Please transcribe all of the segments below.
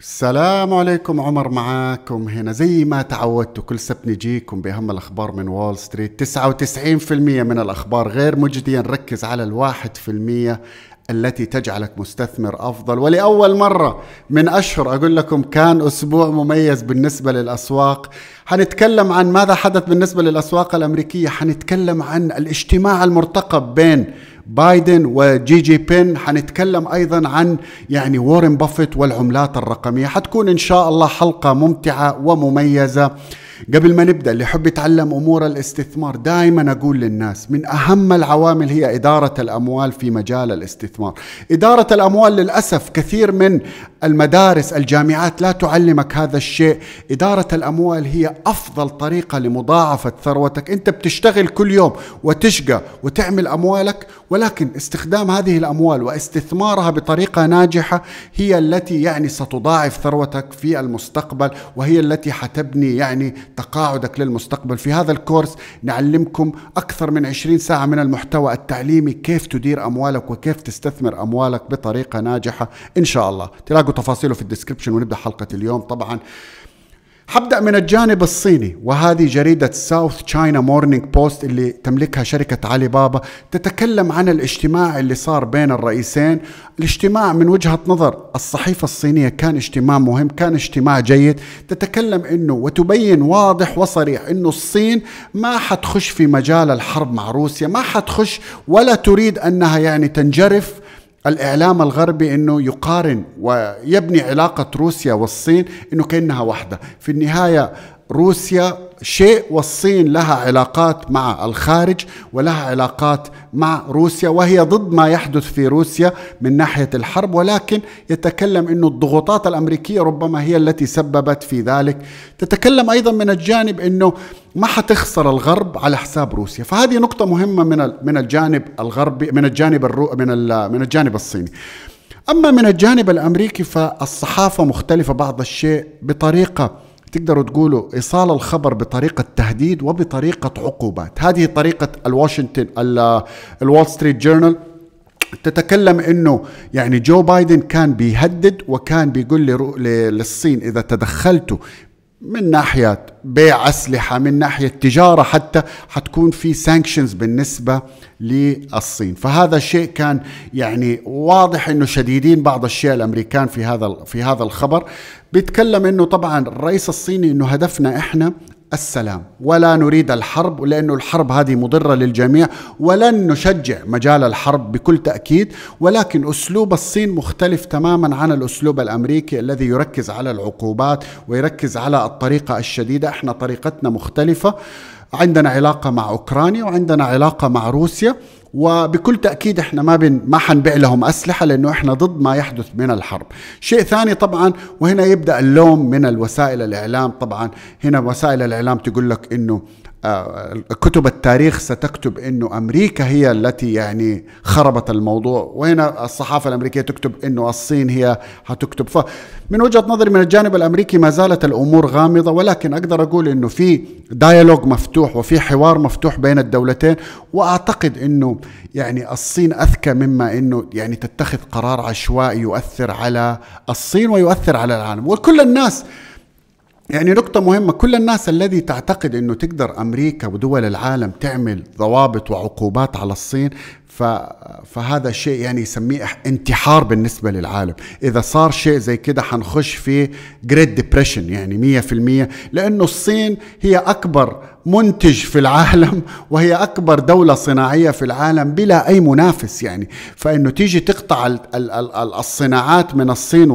السلام عليكم عمر معاكم هنا زي ما تعودتوا كل سبت نجيكم بأهم الأخبار من وول ستريت 99% من الأخبار غير مجدية نركز على الواحد في المية التي تجعلك مستثمر افضل ولاول مره من اشهر اقول لكم كان اسبوع مميز بالنسبه للاسواق حنتكلم عن ماذا حدث بالنسبه للاسواق الامريكيه حنتكلم عن الاجتماع المرتقب بين بايدن وجي جي بين حنتكلم ايضا عن يعني وارن بافيت والعملات الرقميه حتكون ان شاء الله حلقه ممتعه ومميزه قبل ما نبدا اللي يحب يتعلم امور الاستثمار دائما اقول للناس من اهم العوامل هي اداره الاموال في مجال الاستثمار اداره الاموال للاسف كثير من المدارس الجامعات لا تعلمك هذا الشيء اداره الاموال هي افضل طريقه لمضاعفه ثروتك انت بتشتغل كل يوم وتشقى وتعمل اموالك ولكن استخدام هذه الاموال واستثمارها بطريقه ناجحه هي التي يعني ستضاعف ثروتك في المستقبل وهي التي حتبني يعني تقاعدك للمستقبل في هذا الكورس نعلمكم أكثر من 20 ساعة من المحتوى التعليمي كيف تدير أموالك وكيف تستثمر أموالك بطريقة ناجحة إن شاء الله تلاقوا تفاصيله في الديسكريبشن ونبدأ حلقة اليوم طبعا حبدأ من الجانب الصيني وهذه جريدة ساوث تشاينا مورنينج بوست اللي تملكها شركة علي بابا تتكلم عن الاجتماع اللي صار بين الرئيسين الاجتماع من وجهة نظر الصحيفة الصينية كان اجتماع مهم كان اجتماع جيد تتكلم انه وتبين واضح وصريح انه الصين ما حتخش في مجال الحرب مع روسيا ما حتخش ولا تريد انها يعني تنجرف الإعلام الغربي أنه يقارن ويبني علاقة روسيا والصين أنه كأنها واحدة في النهاية روسيا شيء والصين لها علاقات مع الخارج ولها علاقات مع روسيا وهي ضد ما يحدث في روسيا من ناحيه الحرب ولكن يتكلم انه الضغوطات الامريكيه ربما هي التي سببت في ذلك، تتكلم ايضا من الجانب انه ما حتخسر الغرب على حساب روسيا، فهذه نقطه مهمه من من الجانب الغربي من الجانب الرو من من الجانب الصيني. اما من الجانب الامريكي فالصحافه مختلفه بعض الشيء بطريقه تقدروا تقولوا إيصال الخبر بطريقة تهديد وبطريقة عقوبات هذه طريقة الواشنطن الول ستريت جورنال تتكلم انه يعني جو بايدن كان بيهدد وكان بيقول للصين اذا تدخلتوا من ناحية بيع أسلحة من ناحية تجارة حتى حتكون في سانكشنز بالنسبة للصين فهذا الشيء كان يعني واضح أنه شديدين بعض الشيء الأمريكان في هذا في هذا الخبر بيتكلم أنه طبعا الرئيس الصيني أنه هدفنا إحنا السلام ولا نريد الحرب لأن الحرب هذه مضرة للجميع ولن نشجع مجال الحرب بكل تأكيد ولكن أسلوب الصين مختلف تماما عن الأسلوب الأمريكي الذي يركز على العقوبات ويركز على الطريقة الشديدة احنا طريقتنا مختلفة عندنا علاقة مع أوكرانيا وعندنا علاقة مع روسيا وبكل تاكيد احنا ما بن ما حنبيع لهم اسلحه لانه احنا ضد ما يحدث من الحرب. شيء ثاني طبعا وهنا يبدا اللوم من الوسائل الاعلام طبعا هنا وسائل الاعلام تقول لك انه آه، كتب التاريخ ستكتب انه امريكا هي التي يعني خربت الموضوع وهنا الصحافه الامريكيه تكتب انه الصين هي هتكتب فمن وجهه نظري من الجانب الامريكي ما زالت الامور غامضه ولكن اقدر اقول انه في ديالوج مفتوح وفي حوار مفتوح بين الدولتين واعتقد انه يعني الصين اذكى مما انه يعني تتخذ قرار عشوائي يؤثر على الصين ويؤثر على العالم وكل الناس يعني نقطة مهمة كل الناس الذي تعتقد أنه تقدر أمريكا ودول العالم تعمل ضوابط وعقوبات على الصين فهذا شيء يعني يسميه انتحار بالنسبة للعالم إذا صار شيء زي كده حنخش في جريت ديبريشن يعني مية في المية لأنه الصين هي أكبر منتج في العالم وهي أكبر دولة صناعية في العالم بلا أي منافس يعني فإنه تيجي تقطع الصناعات من الصين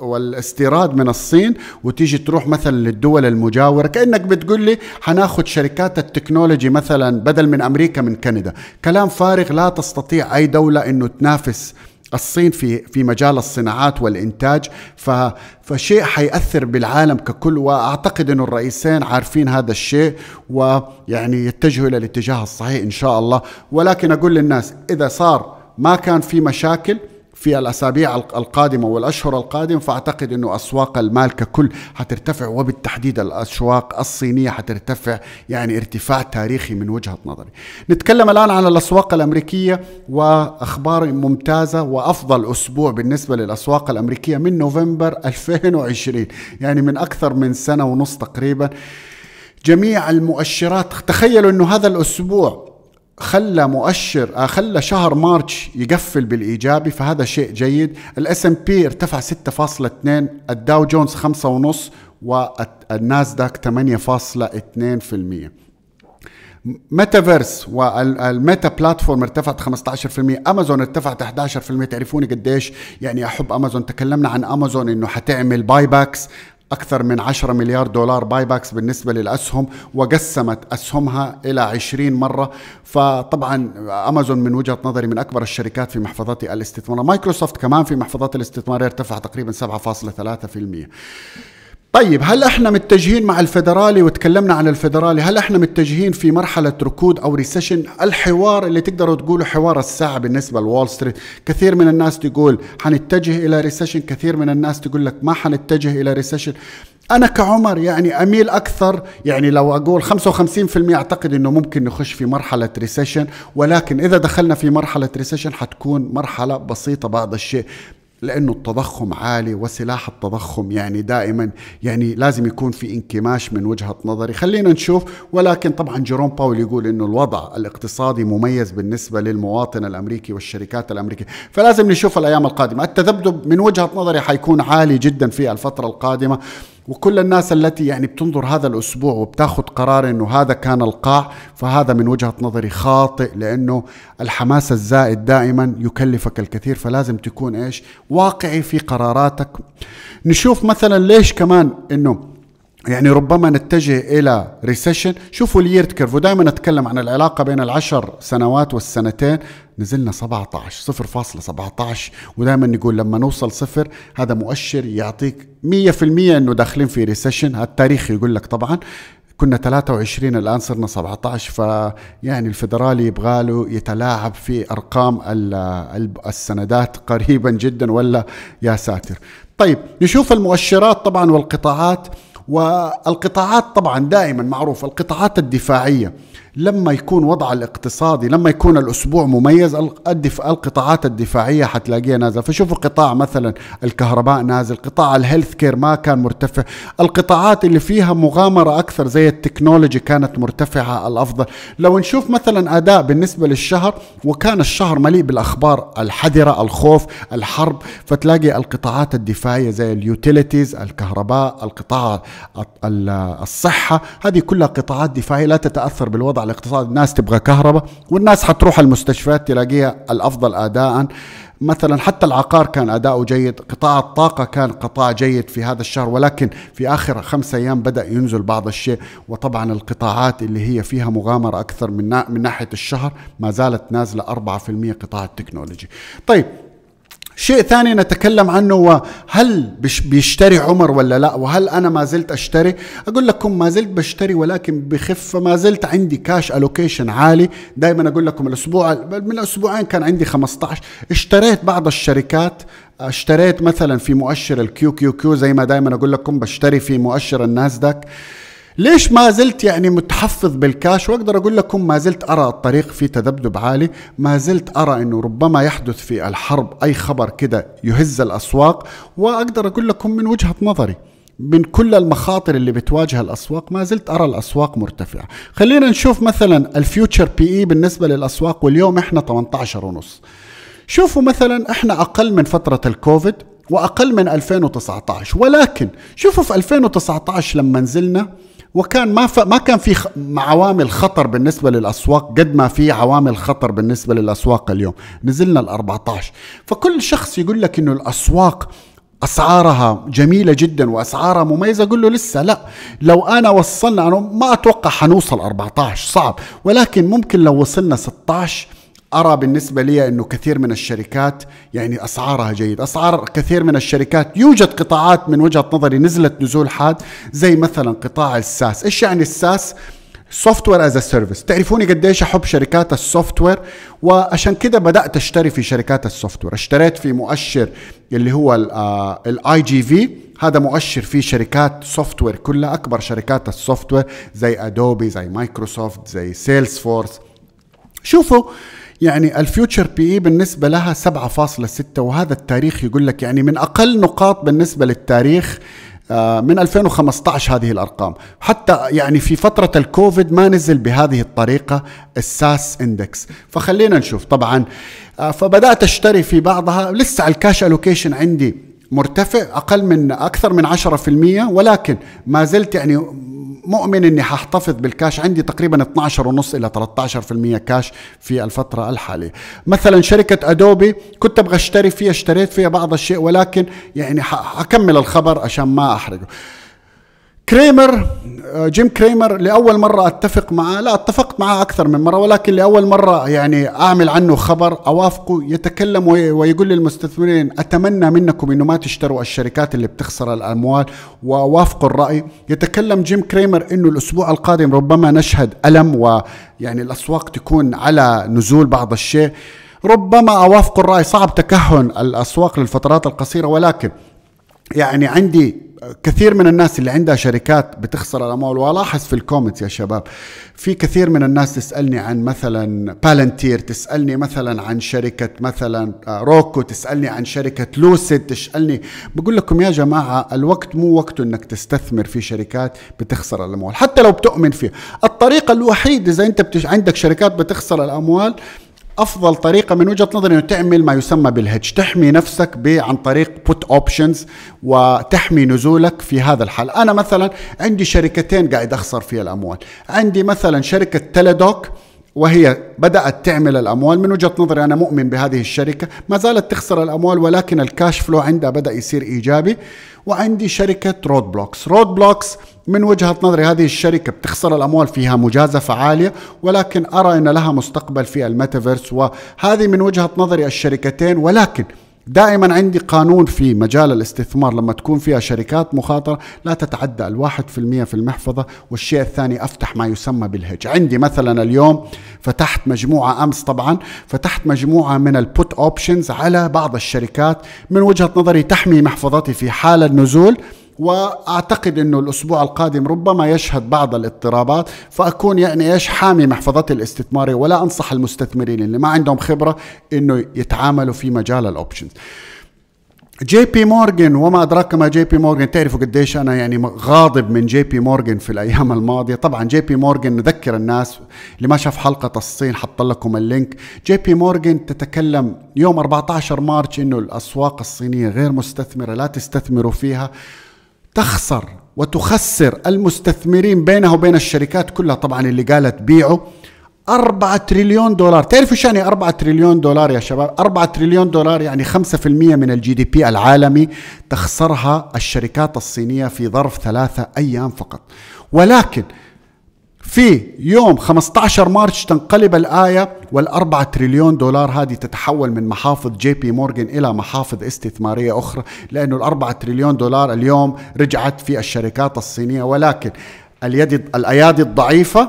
والاستيراد من الصين وتيجي تروح مثلا للدول المجاورة كأنك بتقول لي حناخد شركات التكنولوجي مثلا بدل من أمريكا من كندا كلام فارغ لا لا تستطيع أي دولة أنه تنافس الصين في في مجال الصناعات والانتاج ف فشيء حيأثر بالعالم ككل واعتقد انه الرئيسين عارفين هذا الشيء ويعني يتجهوا الى الاتجاه الصحيح ان شاء الله ولكن اقول للناس اذا صار ما كان في مشاكل في الأسابيع القادمة والأشهر القادم فأعتقد أنه أسواق المال ككل حترتفع وبالتحديد الأسواق الصينية حترتفع يعني ارتفاع تاريخي من وجهة نظري نتكلم الآن عن الأسواق الأمريكية وأخبار ممتازة وأفضل أسبوع بالنسبة للأسواق الأمريكية من نوفمبر 2020 يعني من أكثر من سنة ونص تقريبا جميع المؤشرات تخيلوا أنه هذا الأسبوع خلى مؤشر آه، خلى شهر مارتش يقفل بالايجابي فهذا شيء جيد الاس ام بي ارتفع 6.2 الداو جونز 5.5 والناسداك 8.2% ميتافيرس والميتا بلاتفورم ارتفعت 15% امازون ارتفعت 11% تعرفوني قديش يعني احب امازون تكلمنا عن امازون انه حتعمل باي باكس أكثر من 10 مليار دولار باي باكس بالنسبة للأسهم وقسمت أسهمها إلى 20 مرة فطبعا أمازون من وجهة نظري من أكبر الشركات في محفظات الاستثمار مايكروسوفت كمان في محفظات الاستثمار ارتفع تقريبا 7.3% طيب هل احنا متجهين مع الفدرالي وتكلمنا عن الفدرالي هل احنا متجهين في مرحلة ركود او ريسيشن الحوار اللي تقدروا تقولوا حوار الساعة بالنسبة لوول ستريت كثير من الناس تقول حنتجه الى ريسيشن كثير من الناس تقول لك ما حنتجه الى ريسيشن انا كعمر يعني اميل اكثر يعني لو اقول 55% اعتقد انه ممكن نخش في مرحله ريسيشن ولكن اذا دخلنا في مرحله ريسيشن حتكون مرحله بسيطه بعض الشيء لانه التضخم عالي وسلاح التضخم يعني دائما يعني لازم يكون في انكماش من وجهه نظري خلينا نشوف ولكن طبعا جيروم باول يقول انه الوضع الاقتصادي مميز بالنسبه للمواطن الامريكي والشركات الامريكيه فلازم نشوف الايام القادمه التذبذب من وجهه نظري حيكون عالي جدا في الفتره القادمه وكل الناس التي يعني بتنظر هذا الاسبوع وبتاخذ قرار انه هذا كان القاع فهذا من وجهه نظري خاطئ لانه الحماس الزائد دائما يكلفك الكثير فلازم تكون ايش واقعي في قراراتك نشوف مثلا ليش كمان انه يعني ربما نتجه الى ريسيشن شوفوا اليرت كيرف ودائما اتكلم عن العلاقه بين العشر سنوات والسنتين نزلنا 17 0.17 ودائما نقول لما نوصل صفر هذا مؤشر يعطيك 100% انه داخلين في ريسيشن التاريخ يقول لك طبعا كنا 23 الان صرنا 17 فيعني الفدرالي يبغى له يتلاعب في ارقام السندات قريبا جدا ولا يا ساتر طيب نشوف المؤشرات طبعا والقطاعات والقطاعات طبعا دائما معروف القطاعات الدفاعية لما يكون وضع الاقتصادي لما يكون الأسبوع مميز القطاعات الدفاعية حتلاقيها نازلة فشوفوا قطاع مثلا الكهرباء نازل قطاع الهيلث كير ما كان مرتفع القطاعات اللي فيها مغامرة أكثر زي التكنولوجي كانت مرتفعة الأفضل لو نشوف مثلا أداء بالنسبة للشهر وكان الشهر مليء بالأخبار الحذرة الخوف الحرب فتلاقي القطاعات الدفاعية زي اليوتيليتيز الكهرباء القطاع الصحة هذه كلها قطاعات دفاعية لا تتأثر بالوضع الاقتصاد الناس تبغى كهرباء والناس حتروح المستشفيات تلاقيها الافضل اداء مثلا حتى العقار كان اداؤه جيد قطاع الطاقه كان قطاع جيد في هذا الشهر ولكن في اخر خمسة ايام بدا ينزل بعض الشيء وطبعا القطاعات اللي هي فيها مغامره اكثر من من ناحيه الشهر ما زالت نازله 4% قطاع التكنولوجي طيب شيء ثاني نتكلم عنه هل بيشتري عمر ولا لا وهل أنا ما زلت أشتري أقول لكم ما زلت بشتري ولكن بخفة ما زلت عندي كاش ألوكيشن عالي دائما أقول لكم الأسبوع من أسبوعين كان عندي 15 اشتريت بعض الشركات اشتريت مثلا في مؤشر الكيو كيو كيو زي ما دائما أقول لكم بشتري في مؤشر الناسداك ليش ما زلت يعني متحفظ بالكاش واقدر اقول لكم ما زلت ارى الطريق في تذبذب عالي ما زلت ارى انه ربما يحدث في الحرب اي خبر كده يهز الاسواق واقدر اقول لكم من وجهة نظري من كل المخاطر اللي بتواجه الاسواق ما زلت ارى الاسواق مرتفعه خلينا نشوف مثلا الفيوتشر بي اي بالنسبه للاسواق واليوم احنا 18 ونص شوفوا مثلا احنا اقل من فتره الكوفيد واقل من 2019 ولكن شوفوا في 2019 لما نزلنا وكان ما ف... ما كان في خ... عوامل خطر بالنسبه للاسواق قد ما في عوامل خطر بالنسبه للاسواق اليوم نزلنا ال 14 فكل شخص يقول لك انه الاسواق اسعارها جميله جدا واسعارها مميزه اقول له لسه لا لو انا وصلنا انا ما اتوقع حنوصل 14 صعب ولكن ممكن لو وصلنا 16 ارى بالنسبه لي انه كثير من الشركات يعني اسعارها جيد، اسعار كثير من الشركات يوجد قطاعات من وجهه نظري نزلت نزول حاد زي مثلا قطاع الساس، ايش يعني الساس؟ سوفت وير از ا سيرفيس تعرفوني قديش احب شركات السوفت وير وعشان كده بدات اشتري في شركات السوفت وير اشتريت في مؤشر اللي هو الاي جي في هذا مؤشر فيه شركات سوفت وير كلها اكبر شركات السوفت وير زي ادوبي زي مايكروسوفت زي سيلز فورس شوفوا يعني الفيوتشر بي اي بالنسبة لها 7.6 وهذا التاريخ يقول لك يعني من أقل نقاط بالنسبة للتاريخ آه، من 2015 هذه الارقام حتى يعني في فتره الكوفيد ما نزل بهذه الطريقه الساس اندكس فخلينا نشوف طبعا آه، فبدات اشتري في بعضها لسه الكاش الوكيشن عندي مرتفع اقل من اكثر من 10% ولكن ما زلت يعني مؤمن اني ححتفظ بالكاش عندي تقريبا 12.5 الى 13% كاش في الفتره الحاليه مثلا شركه ادوبي كنت ابغى اشتري فيها اشتريت فيها بعض الشيء ولكن يعني اكمل الخبر عشان ما احرقه كريمر آه، جيم كريمر لاول مره اتفق معه لا اتفقت معه اكثر من مره ولكن لاول مره يعني اعمل عنه خبر اوافقه يتكلم ويقول للمستثمرين اتمنى منكم انه ما تشتروا الشركات اللي بتخسر الاموال واوافقوا الراي يتكلم جيم كريمر انه الاسبوع القادم ربما نشهد الم ويعني الاسواق تكون على نزول بعض الشيء ربما اوافق الراي صعب تكهن الاسواق للفترات القصيره ولكن يعني عندي كثير من الناس اللي عندها شركات بتخسر الاموال والاحظ في الكومنتس يا شباب في كثير من الناس تسالني عن مثلا بالنتير تسالني مثلا عن شركه مثلا روكو آه، تسالني عن شركه لوسيد تسالني بقول لكم يا جماعه الوقت مو وقته انك تستثمر في شركات بتخسر الاموال حتى لو بتؤمن فيها الطريقه الوحيده اذا انت بتش... عندك شركات بتخسر الاموال افضل طريقه من وجهه نظري انه تعمل ما يسمى بالهج تحمي نفسك عن طريق بوت اوبشنز وتحمي نزولك في هذا الحال انا مثلا عندي شركتين قاعد اخسر فيها الاموال عندي مثلا شركه تلدوك وهي بدأت تعمل الأموال من وجهة نظري أنا مؤمن بهذه الشركة ما زالت تخسر الأموال ولكن الكاش فلو عندها بدأ يصير إيجابي وعندي شركة رود بلوكس رود بلوكس من وجهة نظري هذه الشركة بتخسر الأموال فيها مجازفة عالية ولكن أرى أن لها مستقبل في الميتافيرس وهذه من وجهة نظري الشركتين ولكن دائما عندي قانون في مجال الاستثمار لما تكون فيها شركات مخاطرة لا تتعدى الواحد في المية في المحفظة والشيء الثاني أفتح ما يسمى بالهج عندي مثلا اليوم فتحت مجموعة أمس طبعا فتحت مجموعة من البوت أوبشنز على بعض الشركات من وجهة نظري تحمي محفظتي في حال النزول واعتقد انه الاسبوع القادم ربما يشهد بعض الاضطرابات فاكون يعني ايش حامي محفظتي الاستثماريه ولا انصح المستثمرين اللي ما عندهم خبره انه يتعاملوا في مجال الاوبشنز. جي بي مورجن وما ادراك ما جي بي مورجن تعرفوا قديش انا يعني غاضب من جي بي مورجن في الايام الماضيه طبعا جي بي مورجن نذكر الناس اللي ما شاف حلقه الصين حط لكم اللينك جي بي مورجن تتكلم يوم 14 مارس انه الاسواق الصينيه غير مستثمره لا تستثمروا فيها تخسر وتخسر المستثمرين بينها وبين الشركات كلها طبعا اللي قالت بيعوا 4 تريليون دولار تعرفوا شو يعني 4 تريليون دولار يا شباب 4 تريليون دولار يعني 5% من الجي دي بي العالمي تخسرها الشركات الصينية في ظرف ثلاثة أيام فقط ولكن في يوم 15 مارس تنقلب الآية والأربعة تريليون دولار هذه تتحول من محافظ جي بي مورغان إلى محافظ استثمارية أخرى لأن الأربعة تريليون دولار اليوم رجعت في الشركات الصينية ولكن اليد الأيادي الضعيفة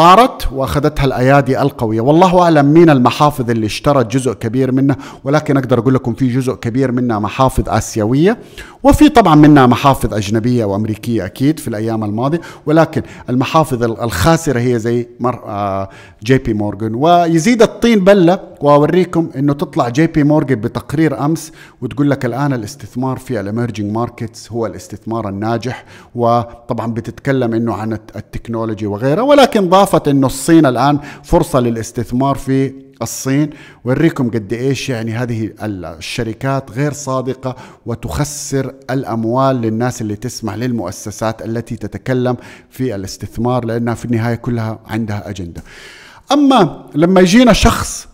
طارت واخذتها الايادي القويه، والله اعلم مين المحافظ اللي اشترت جزء كبير منها، ولكن اقدر اقول لكم في جزء كبير منها محافظ اسيويه، وفي طبعا منها محافظ اجنبيه وامريكيه اكيد في الايام الماضيه، ولكن المحافظ الخاسره هي زي آه، جي بي مورجان، ويزيد الطين بله واوريكم انه تطلع جي بي مورجان بتقرير امس وتقول لك الان الاستثمار في الاميرجنج ماركتس هو الاستثمار الناجح، وطبعا بتتكلم انه عن التكنولوجي وغيره، ولكن ضاف اضافه انه الصين الان فرصه للاستثمار في الصين وريكم قد ايش يعني هذه الشركات غير صادقه وتخسر الاموال للناس اللي تسمع للمؤسسات التي تتكلم في الاستثمار لانها في النهايه كلها عندها اجنده. اما لما يجينا شخص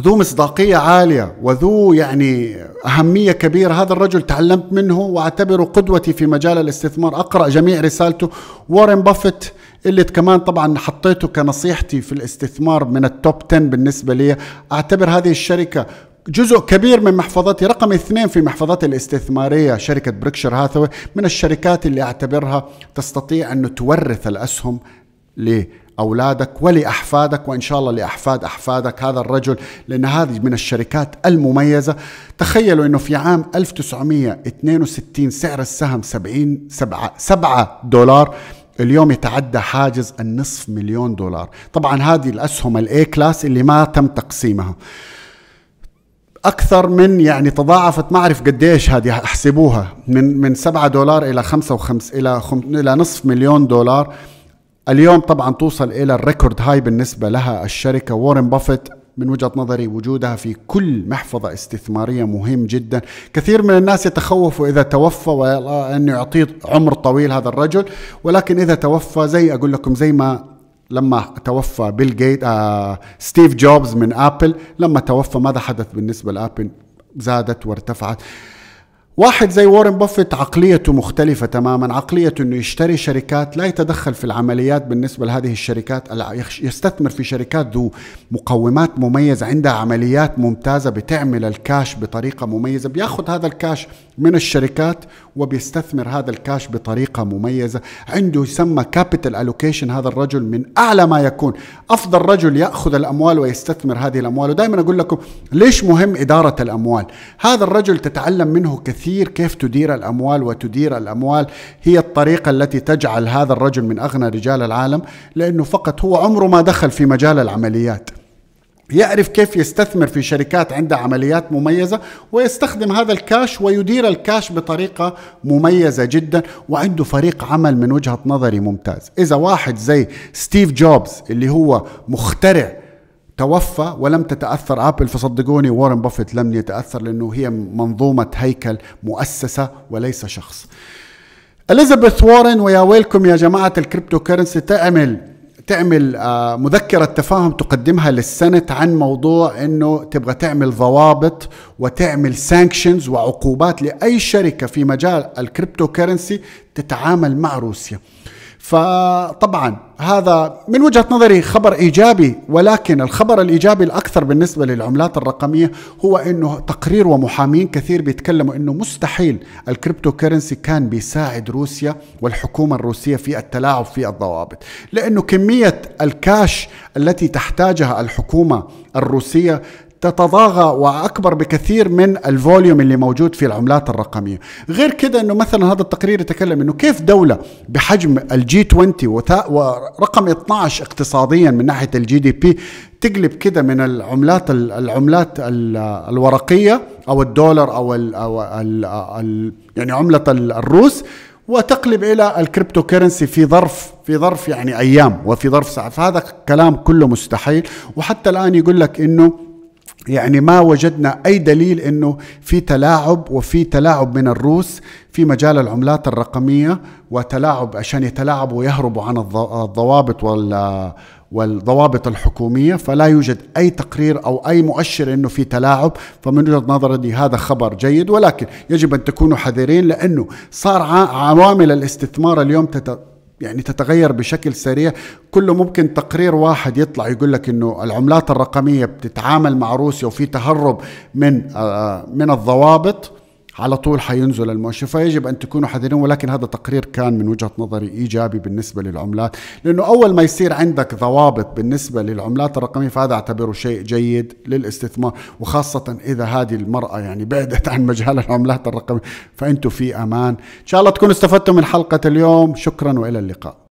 ذو مصداقية عالية وذو يعني أهمية كبيرة هذا الرجل تعلمت منه وأعتبره قدوتي في مجال الاستثمار أقرأ جميع رسالته وارن آه اللي كمان طبعا حطيته كنصيحتي في الاستثمار من التوب 10 بالنسبة لي أعتبر هذه الشركة جزء كبير من محفظتي رقم اثنين في محفظتي الاستثمارية شركة بريكشر هاثاوي من الشركات اللي أعتبرها تستطيع أن تورث الأسهم لأولادك ولأحفادك وإن شاء الله لأحفاد أحفادك هذا الرجل لأن هذه من الشركات المميزة تخيلوا أنه في عام 1962 سعر السهم 70 7 دولار اليوم يتعدى حاجز النصف مليون دولار طبعا هذه الأسهم الاي كلاس اللي ما تم تقسيمها اكثر من يعني تضاعفت ما اعرف قديش هذه احسبوها من من 7 دولار الى 5 وخمس الى خم الى نصف مليون دولار اليوم طبعا توصل الى الريكورد هاي بالنسبه لها الشركه وارن بافيت من وجهة نظري وجودها في كل محفظة استثمارية مهم جدا كثير من الناس يتخوفوا إذا توفى وان يعطيه عمر طويل هذا الرجل ولكن إذا توفى زي أقول لكم زي ما لما توفى بيل جيت آه ستيف جوبز من ابل لما توفى ماذا حدث بالنسبه لابل زادت وارتفعت واحد زي وارن بافيت عقليته مختلفة تماما عقليته انه يشتري شركات لا يتدخل في العمليات بالنسبة لهذه الشركات يستثمر في شركات ذو مقومات مميزة عندها عمليات ممتازة بتعمل الكاش بطريقة مميزة بياخذ هذا الكاش من الشركات وبيستثمر هذا الكاش بطريقه مميزه عنده يسمى كابيتال الوكيشن هذا الرجل من اعلى ما يكون افضل رجل ياخذ الاموال ويستثمر هذه الاموال ودائما اقول لكم ليش مهم اداره الاموال هذا الرجل تتعلم منه كثير كيف تدير الاموال وتدير الاموال هي الطريقه التي تجعل هذا الرجل من اغنى رجال العالم لانه فقط هو عمره ما دخل في مجال العمليات يعرف كيف يستثمر في شركات عندها عمليات مميزة ويستخدم هذا الكاش ويدير الكاش بطريقة مميزة جدا وعنده فريق عمل من وجهة نظري ممتاز إذا واحد زي ستيف جوبز اللي هو مخترع توفى ولم تتأثر أبل فصدقوني وارن بافيت لم يتأثر لأنه هي منظومة هيكل مؤسسة وليس شخص اليزابيث وارن ويا ويلكم يا جماعة الكريبتو كرنسي تعمل تعمل آه، مذكرة تفاهم تقدمها للسنة عن موضوع انه تبغى تعمل ضوابط وتعمل سانكشنز وعقوبات لأي شركة في مجال الكريبتو كرنسي تتعامل مع روسيا فطبعا هذا من وجهه نظري خبر ايجابي ولكن الخبر الايجابي الاكثر بالنسبه للعملات الرقميه هو انه تقرير ومحامين كثير بيتكلموا انه مستحيل الكريبتو كرنسي كان بيساعد روسيا والحكومه الروسيه في التلاعب في الضوابط لانه كميه الكاش التي تحتاجها الحكومه الروسيه تتضاغى واكبر بكثير من الفوليوم اللي موجود في العملات الرقميه، غير كذا انه مثلا هذا التقرير يتكلم انه كيف دوله بحجم الجي 20 ورقم 12 اقتصاديا من ناحيه الجي دي بي تقلب كده من العملات العملات الورقيه او الدولار او ال او ال ال يعني عمله الروس وتقلب الى الكريبتو كيرنسي في ظرف في ظرف يعني ايام وفي ظرف ساعه فهذا كلام كله مستحيل وحتى الان يقول لك انه يعني ما وجدنا اي دليل انه في تلاعب وفي تلاعب من الروس في مجال العملات الرقميه وتلاعب عشان يتلاعبوا ويهربوا عن الضوابط وال والضوابط الحكومية فلا يوجد أي تقرير أو أي مؤشر أنه في تلاعب فمن وجهة نظري هذا خبر جيد ولكن يجب أن تكونوا حذرين لأنه صار عوامل الاستثمار اليوم تت... يعني تتغير بشكل سريع كله ممكن تقرير واحد يطلع يقول لك انه العملات الرقميه بتتعامل مع روسيا وفي تهرب من آه، آه، من الضوابط على طول حينزل المؤشر فيجب أن تكونوا حذرين ولكن هذا تقرير كان من وجهة نظري إيجابي بالنسبة للعملات لأنه أول ما يصير عندك ضوابط بالنسبة للعملات الرقمية فهذا أعتبره شيء جيد للاستثمار وخاصة إذا هذه المرأة يعني بعدت عن مجال العملات الرقمية فأنتم في أمان إن شاء الله تكونوا استفدتم من حلقة اليوم شكرا وإلى اللقاء